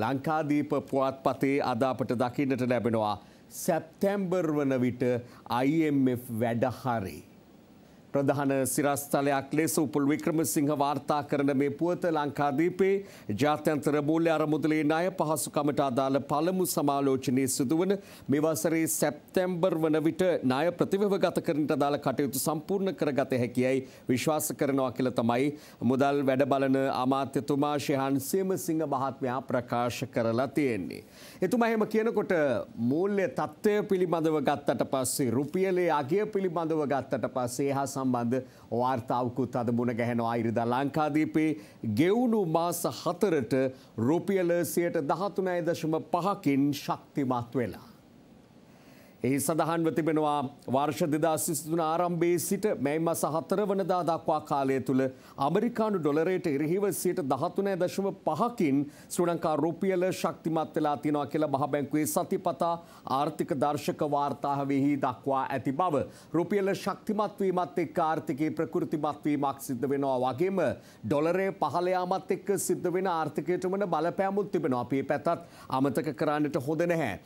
ලංකාදීප පුවත්පතේ අදාපට දකින්නට ලැබෙනවා. සැප්තැම්බර් වන විට IMF වැඩහරේ. ප්‍රධාන සිරස්ථලයක් ලෙස උපුල් වික්‍රමසිංහ වාර්තා කරන මේ පුවත ලංකාදීපේ ජාත්‍යන්තර මූල්‍ය අරමුදලේ ණය පහසුකමට අදාළ පළමු සමාලෝචනයේ සිදුවන මේ වසරේ සැප්තැම්බර් වන විට ණය ප්‍රතිවව ගත කරන්නට අදාළ කටයුතු සම්පූර්ණ කරගත හැකියි විශ්වාස කරනවා කියලා තමයි මුදල් වැඩ බලන අමාත්‍යතුමා ශිහාන් සීමසිංහ මහත්මයා ප්‍රකාශ කරලා තියෙන්නේ. එතුමා එහෙම කියනකොට මූල්‍ය තත්ත්වය පිළිබඳව ගත්තට පස්සේ රුපියලේ අගය පිළිබඳව ගත්තට පස්සේ හා සම්බන්ධ වාර්තාවකුත් අද මුණ ගැහෙනවා අයිරිදා ලංකාදීපේ ගෙවුණු මාස හතරට රුපියල සියයට දහතුනයි දශම පහකින් ශක්තිමත් වෙලා. එහි සඳහන්ව තිබෙනවා වර්ෂ දෙදාසිස්තුන ආරම්භයේ සිට මැයි මස හතර වනදා දක්වා කාලය තුළ අමරිකානු ඩොලරේට එරහිව සියට දහතුනය දශම පහකින් ශ්‍රලංකා රුපියල ශක්තිමත් වෙලා තිනවා කියලා මහබැංකුවේ සතිපතා ආර්ථික දර්ශක වාර්තාහවෙහි දක්වා ඇති බව. රුපියල ශක්තිමත්වීමත් එක් ආර්ථිකයේ ප්‍රකෘතිමත්වීමක් සිද්ධ වෙනවා වගේම ඩොලරේ පහලයාමත් එක්ක සිද්ධ වෙන ආර්ථිකයට වන බලපෑමුත් තිබෙනවා අපේ පැතත් අමතක කරන්නට හොඳ නැහැ.